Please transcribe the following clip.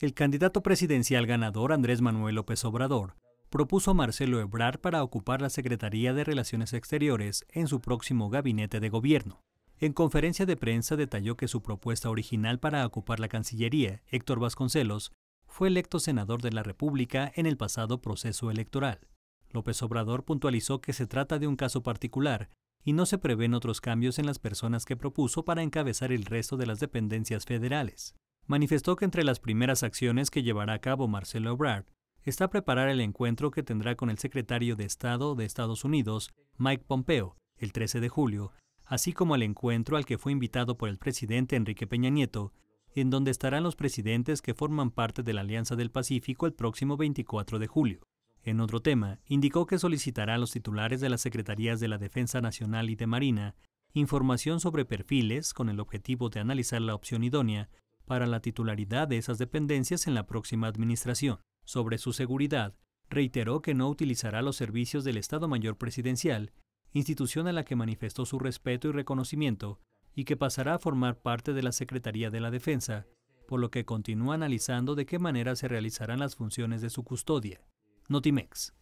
el candidato presidencial ganador Andrés Manuel López Obrador propuso a Marcelo Ebrard para ocupar la Secretaría de Relaciones Exteriores en su próximo gabinete de gobierno. En conferencia de prensa detalló que su propuesta original para ocupar la Cancillería, Héctor Vasconcelos, fue electo senador de la República en el pasado proceso electoral. López Obrador puntualizó que se trata de un caso particular y no se prevén otros cambios en las personas que propuso para encabezar el resto de las dependencias federales manifestó que entre las primeras acciones que llevará a cabo Marcelo Ebrard está preparar el encuentro que tendrá con el secretario de Estado de Estados Unidos, Mike Pompeo, el 13 de julio, así como el encuentro al que fue invitado por el presidente Enrique Peña Nieto, en donde estarán los presidentes que forman parte de la Alianza del Pacífico el próximo 24 de julio. En otro tema, indicó que solicitará a los titulares de las Secretarías de la Defensa Nacional y de Marina información sobre perfiles con el objetivo de analizar la opción idónea para la titularidad de esas dependencias en la próxima administración. Sobre su seguridad, reiteró que no utilizará los servicios del Estado Mayor Presidencial, institución a la que manifestó su respeto y reconocimiento, y que pasará a formar parte de la Secretaría de la Defensa, por lo que continúa analizando de qué manera se realizarán las funciones de su custodia. Notimex.